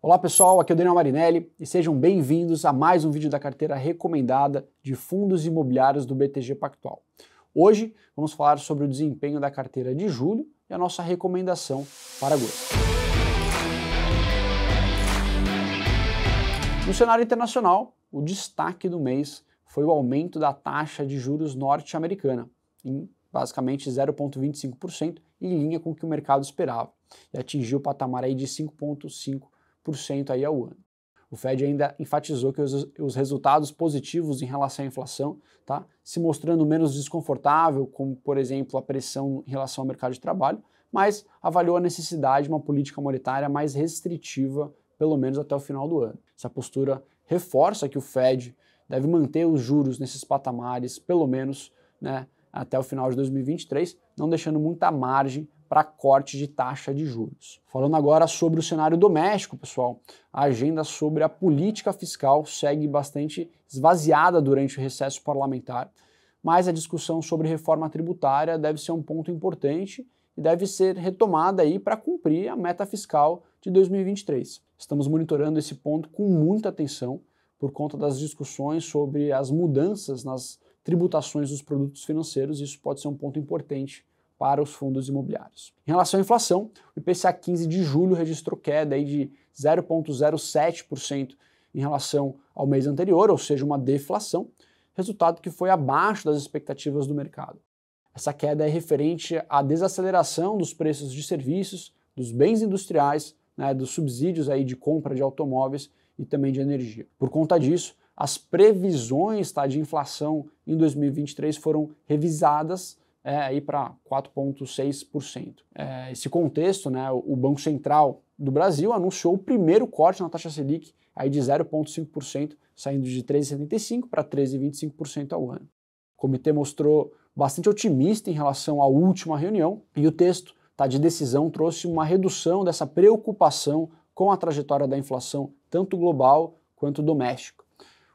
Olá pessoal, aqui é o Daniel Marinelli e sejam bem-vindos a mais um vídeo da carteira recomendada de fundos imobiliários do BTG Pactual. Hoje vamos falar sobre o desempenho da carteira de julho e a nossa recomendação para agosto. No cenário internacional, o destaque do mês foi o aumento da taxa de juros norte-americana, em basicamente 0,25%, em linha com o que o mercado esperava, e atingiu o patamar aí de 5,5% 2% aí ao ano. O Fed ainda enfatizou que os, os, resultados positivos em relação à inflação, tá, se mostrando menos desconfortável, como por exemplo a pressão em relação ao mercado de trabalho, mas avaliou a necessidade de uma política monetária mais restritiva, pelo menos até o final do ano. Essa postura reforça que o Fed deve manter os juros nesses patamares, pelo menos né, até o final de 2023, não deixando muita margem para corte de taxa de juros. Falando agora sobre o cenário doméstico, pessoal, a agenda sobre a política fiscal segue bastante esvaziada durante o recesso parlamentar, mas a discussão sobre reforma tributária deve ser um ponto importante e deve ser retomada aí para cumprir a meta fiscal de 2023. Estamos monitorando esse ponto com muita atenção por conta das discussões sobre as mudanças nas tributações dos produtos financeiros, isso pode ser um ponto importante para os fundos imobiliários. Em relação à inflação, o IPCA 15 de julho registrou queda de 0,07% em relação ao mês anterior, ou seja, uma deflação, resultado que foi abaixo das expectativas do mercado. Essa queda é referente à desaceleração dos preços de serviços, dos bens industriais, né, dos subsídios aí de compra de automóveis e também de energia. Por conta disso, as previsões tá, de inflação em 2023 foram revisadas é, aí para 4,6%. É, esse contexto, né, o Banco Central do Brasil anunciou o primeiro corte na taxa Selic aí de 0,5%, saindo de 13,75% para 13,25% ao ano. O comitê mostrou bastante otimista em relação à última reunião e o texto tá, de decisão trouxe uma redução dessa preocupação com a trajetória da inflação, tanto global quanto doméstica.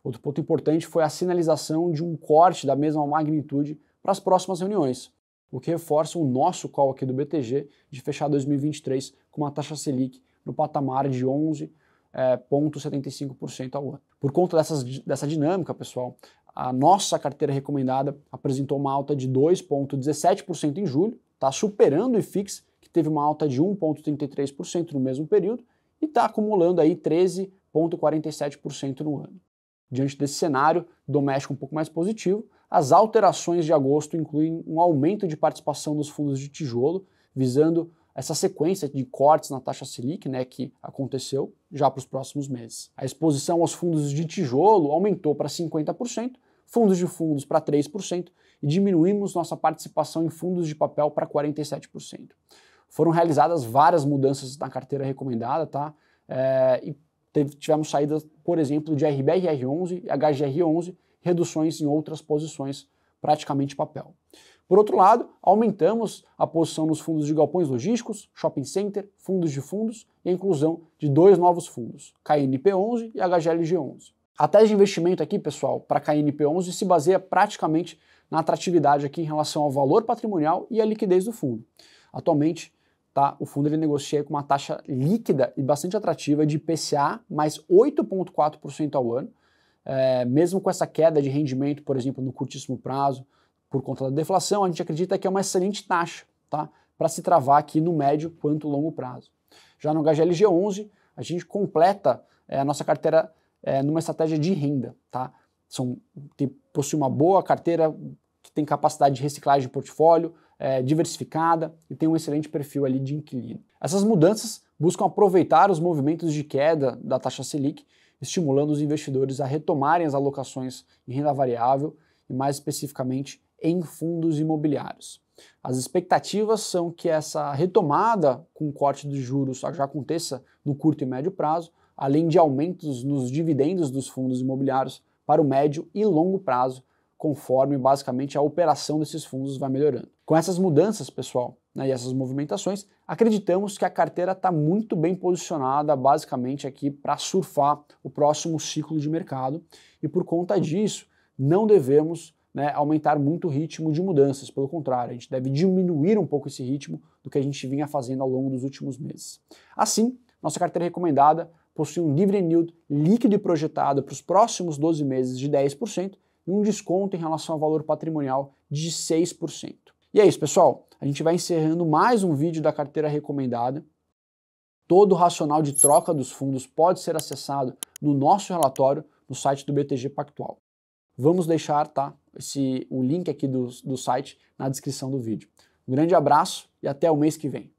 Outro ponto importante foi a sinalização de um corte da mesma magnitude para as próximas reuniões, o que reforça o nosso call aqui do BTG de fechar 2023 com uma taxa Selic no patamar de 11,75% é, ao ano. Por conta dessas, dessa dinâmica, pessoal, a nossa carteira recomendada apresentou uma alta de 2,17% em julho, está superando o IFIX, que teve uma alta de 1,33% no mesmo período, e está acumulando aí 13,47% no ano. Diante desse cenário doméstico um pouco mais positivo, as alterações de agosto incluem um aumento de participação dos fundos de tijolo, visando essa sequência de cortes na taxa Selic, né, que aconteceu já para os próximos meses. A exposição aos fundos de tijolo aumentou para 50%, fundos de fundos para 3% e diminuímos nossa participação em fundos de papel para 47%. Foram realizadas várias mudanças na carteira recomendada, tá? É, e teve, tivemos saídas, por exemplo, de RBRR11 e HGR11, reduções em outras posições, praticamente papel. Por outro lado, aumentamos a posição nos fundos de galpões logísticos, shopping center, fundos de fundos e a inclusão de dois novos fundos, KNP11 e HGLG11. A tese de investimento aqui, pessoal, para KNP11 se baseia praticamente na atratividade aqui em relação ao valor patrimonial e à liquidez do fundo. Atualmente, tá, o fundo ele negocia com uma taxa líquida e bastante atrativa de IPCA mais 8,4% ao ano, é, mesmo com essa queda de rendimento, por exemplo, no curtíssimo prazo, por conta da deflação, a gente acredita que é uma excelente taxa tá? para se travar aqui no médio quanto longo prazo. Já no HGLG 11, a gente completa é, a nossa carteira é, numa estratégia de renda. Tá? São, tem, possui uma boa carteira que tem capacidade de reciclagem de portfólio, é, diversificada e tem um excelente perfil ali de inquilino. Essas mudanças buscam aproveitar os movimentos de queda da taxa Selic estimulando os investidores a retomarem as alocações em renda variável e, mais especificamente, em fundos imobiliários. As expectativas são que essa retomada com corte de juros já aconteça no curto e médio prazo, além de aumentos nos dividendos dos fundos imobiliários para o médio e longo prazo, conforme basicamente a operação desses fundos vai melhorando. Com essas mudanças, pessoal, né, e essas movimentações, acreditamos que a carteira está muito bem posicionada, basicamente aqui para surfar o próximo ciclo de mercado e por conta disso não devemos né, aumentar muito o ritmo de mudanças, pelo contrário, a gente deve diminuir um pouco esse ritmo do que a gente vinha fazendo ao longo dos últimos meses. Assim, nossa carteira recomendada possui um dividend yield líquido e projetado para os próximos 12 meses de 10% e um desconto em relação ao valor patrimonial de 6%. E é isso, pessoal. A gente vai encerrando mais um vídeo da carteira recomendada. Todo o racional de troca dos fundos pode ser acessado no nosso relatório no site do BTG Pactual. Vamos deixar tá, esse, o link aqui do, do site na descrição do vídeo. Um grande abraço e até o mês que vem.